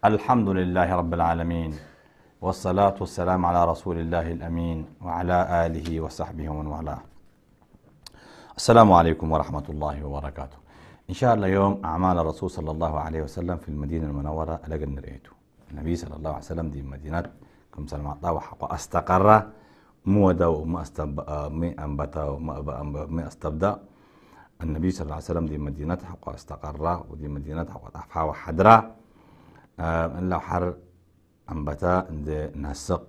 الحمد لله رب العالمين والصلاة والسلام على رسول الله الأمين وعلى آله وصحبه ومن والاه السلام عليكم ورحمة الله وبركاته إن شاء الله يوم أعمال الرسول صلى الله عليه وسلم في المدينة المنورة لقد رأيته النبي صلى الله عليه وسلم دي مدينة كم سلم وأستقر مودا وما أنبت وما أستبدأ النبي صلى الله عليه وسلم دي مدينة حق استقر ودي مدينة حق أفحى وحدرة آه، لو حر بتا عند نسق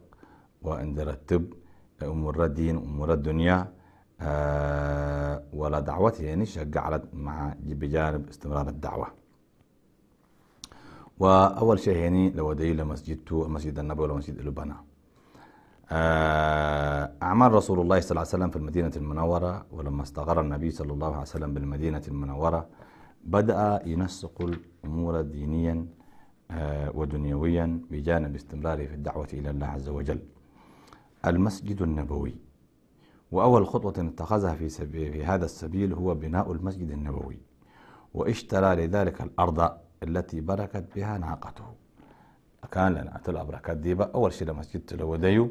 وعند رتب أمور الدين وأمور الدنيا آه، ولا دعوتي يعني شجعت مع بجانب استمرار الدعوة وأول شيء يعني لو دي لمسجد المسجد النبوي ومسجد آه أعمال رسول الله صلى الله عليه وسلم في المدينة المنورة ولما استقر النبي صلى الله عليه وسلم بالمدينة المنورة بدأ ينسق الأمور دينيا آه، ودنيويا بجانب استمراره في الدعوة إلى الله عز وجل المسجد النبوي وأول خطوة اتخذها في, في هذا السبيل هو بناء المسجد النبوي واشترى لذلك الأرض التي بركت بها ناقته كان لنا أتل أبركات ديبا أول شيء لمسجد تلو ديو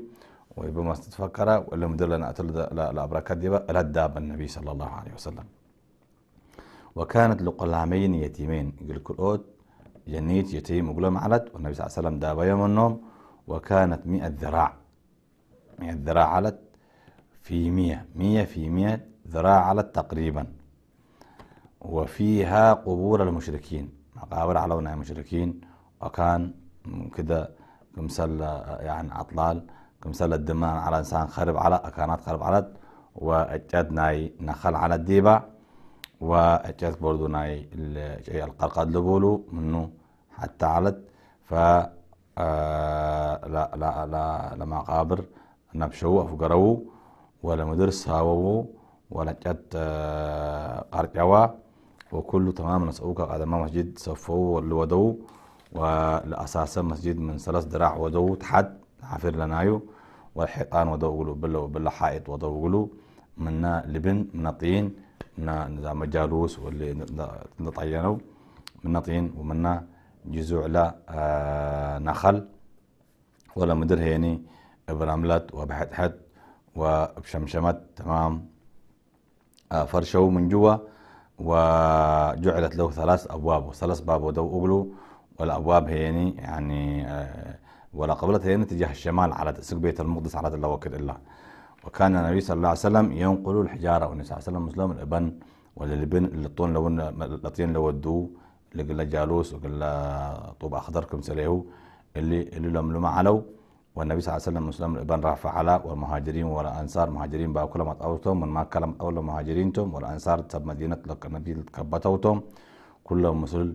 ويبقى ما تتفكر ولا مدل لنا أتل الأبركات ديبا لداب داب النبي صلى الله عليه وسلم وكانت لقلامين يتيمين أوت جنيت يتيم وقلا معلت والنبي صلى الله عليه وسلم دابا يوم النوم وكانت مئة ذراع مئة ذراع علت في مئة مئة في مئة ذراع علت تقريبا وفيها قبور المشركين مقابر علونا المشركين وكان كده كمسل يعني عطلال كمسل الدمان على إنسان خرب على أكانات خرب علت وأجدنا نخل على الديبة واتياس برضو ناي القرقاد لبولو منو حتى علت ف آه، لا لا لا لما قابر نبشو افقرو ولا مدرس هاوو ولا جت آه، قرقوا وكل تمام نسأوك ما مسجد صفو الودو والاساس مسجد من ثلاث دراع ودو تحت عفير لنايو والحيطان ودو قلو بلو بلا حائط ودو قلو منا لبن من الطين نذا مجالوس واللي نطينو من طين ومنا جزوع لا آه، نخل ولا مدر هيني برملت وبحتحت وبشمشمت تمام آه، فرشوا من جوا وجعلت له ثلاث أبواب وثلاث باب ودو اغلو والأبواب هيني يعني آه، ولا قبلت هيني تجاه الشمال على سوق بيت المقدس على الله وكل الله وكان النبي صلى الله عليه وسلم ينقل الحجارة والنبي صلى الله عليه وسلم مسلم الابن ولا الابن الطون لو الطين لو ودو اللي له جالوس وقال طوب اخضركم سليو اللي اللي لما علو والنبي صلى الله عليه وسلم مسلم الابن رافع على والمهاجرين والانصار مهاجرين باو كلمة اوتهم من ما كلم اول مهاجرينتم والانصار تب مدينة لك النبي كبتوتهم كلهم مسل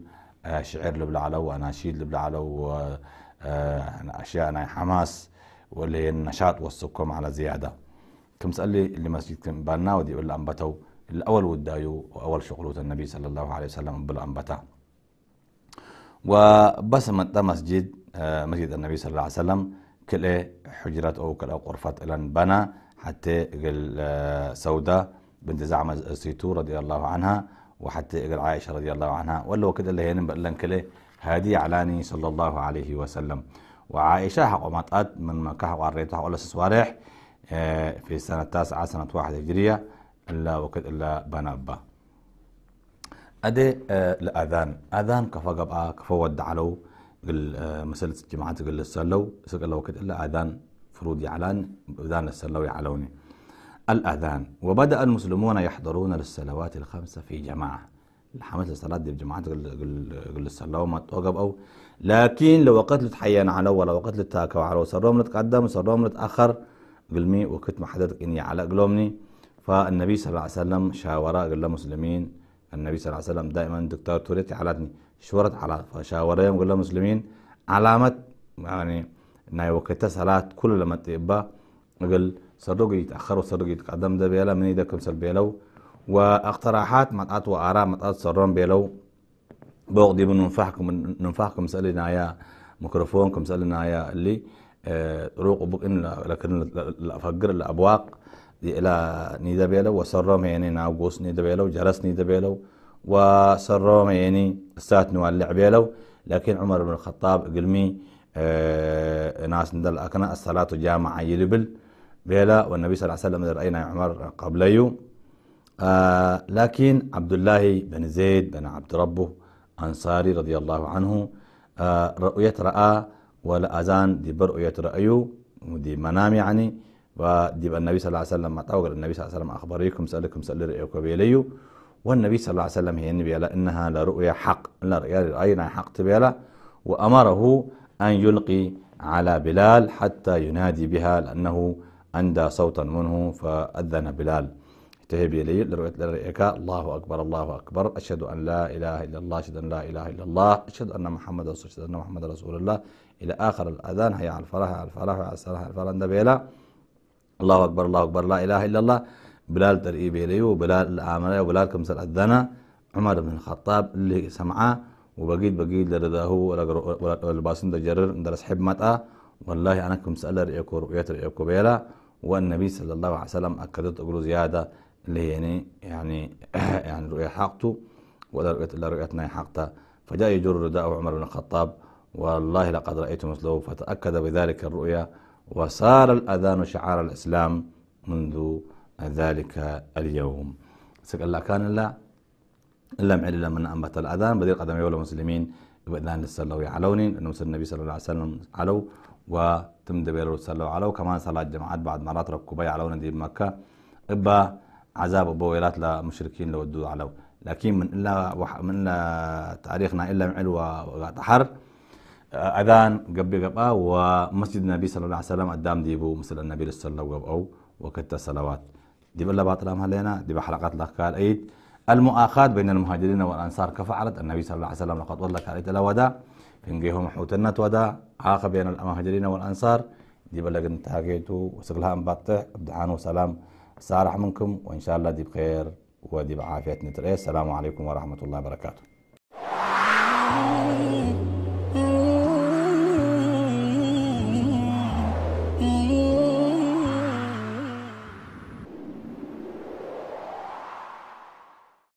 آه، شعر لبل علو واناشيد لبل علو آه، اشياء حماس واللي النشاط والسكم على زياده كم سألي اللي مسجد كم بانا ودي ولا أنبتو الأول ودايو وأول شغلة النبي صلى الله عليه وسلم بالأنبتا وبس متى مسجد آه، مسجد النبي صلى الله عليه وسلم كل حجرات أو كل غرفة إلى بنا حتى آه، سودة بنت زعمة السيتو رضي الله عنها وحتى عائشة رضي الله عنها ولا وكده اللي هين بقلن كله هادي علاني صلى الله عليه وسلم وعائشة حق ومطأت من مكة وعريتها ولا سوارح في السنة التاسعة سنة واحد هجرية إلا وقت إلا بنابا أدي الأذان آه، أذان كفا قبعا كفا ودعلو قل آه، مسألة الجماعة قل السلو سق الله وقت إلا أذان فروض يعلان أذان السلو يعلوني الأذان وبدأ المسلمون يحضرون للصلوات الخمسة في جماعة الحماس الصلاة دي بجماعات قل السلو ما توقف أو لكن لو قتلت حيان على ولا وقتلت تاكا على وصرهم لتقدم وصرهم لتأخر قلمي وكنت مع حضرتك اني على قلومني فالنبي صلى الله عليه وسلم شاور قال مسلمين النبي صلى الله عليه وسلم دائما دكتور توريتي علتني شورت على فشاورهم قال مسلمين علامة يعني ناي وقت صلاة كل لما تيبا قل صدق يتأخر وصدق يتقدم ده بيلا من إذا كم سل بيلو واقتراحات مطات وآراء مطات سرون بيلو بوغ دي بننفعكم ننفعكم سألنا يا ميكروفونكم سألنا يا اللي روق طرق إن لكن لأفجر الأبواق إلى نيدابيلو وسرم يعني ناقوس نيدابيلو جرس نيدابيلو وسرم يعني سات نوالعبيلو لكن عمر بن الخطاب قلمي آه، ناس ندل أكنا الصلاة جامعة يلبل بيلا والنبي صلى الله عليه وسلم رأينا عمر قبل يو آه، لكن عبد الله بن زيد بن عبد ربه أنصاري رضي الله عنه آه، رؤية رأى ولا أذان دي برؤية رأيو دي منام يعني ودي النبي صلى الله عليه وسلم أو النبي صلى الله عليه وسلم أخبريكم سألكم سأل رأيكم بيليو والنبي صلى الله عليه وسلم هي النبي إنها لرؤيا حق لا رأينا حق تبيلا وأمره أن يلقي على بلال حتى ينادي بها لأنه أندى صوتا منه فأذن بلال تهبي لي لرؤيك الله أكبر الله أكبر أشهد أن لا إله إلا الله أشهد أن لا إله إلا الله أشهد أن محمد رسول أشهد أن محمد رسول الله إلى آخر الأذان هيا على الفرح على الفرح على الصلاح على الفلاح نبيلا الله أكبر الله أكبر لا إله إلا الله بلال ترئيبي لي وبلال العاملة وبلال كمس الأذان عمر بن الخطاب اللي سمعه وبقيت بقيت لرداه والباسن دجرر درس حب متى والله أنا كمس ألا رئيكو رؤية رئيكو بيلا والنبي صلى الله عليه وسلم أكدت أقول زيادة ليني يعني يعني رؤيا حقته ولا رؤية إلا رؤيتنا حقته فجاء يجر رداءه عمر بن الخطاب والله لقد رأيت مثله فتأكد بذلك الرؤيا وصار الأذان شعار الإسلام منذ ذلك اليوم سك الله كان الله إلا معلل من أنبت الأذان بدير قدم يولى المسلمين بإذن الله يعلوني أنه النبي صلى الله عليه وسلم علو وتم دبير صلى علو كمان صلاة الجماعات بعد مرات ركوبي علونا دي مكة إبا عذاب بويلات للمشركين لو ودوا على لكن من إلا وح من إلا تاريخنا إلا معلوة حر آه، أذان قبي قبا آه، ومسجد النبي صلى الله عليه وسلم قدام ديبو مثل النبي صلى الله عليه وسلم وكتا صلوات دي بلا باطلام هلينا دي بحلقات لك قال المؤاخاة بين المهاجرين والأنصار كفعلت النبي صلى الله عليه وسلم لقد ولك عليك لا ودا فنجيهم حوتنا ودا عاقب بين المهاجرين والأنصار دي بلا قنتاقيتو وسقلها مبطح الدعان وسلام سارح منكم وإن شاء الله دي بخير ودي بعافية نتري السلام عليكم ورحمة الله وبركاته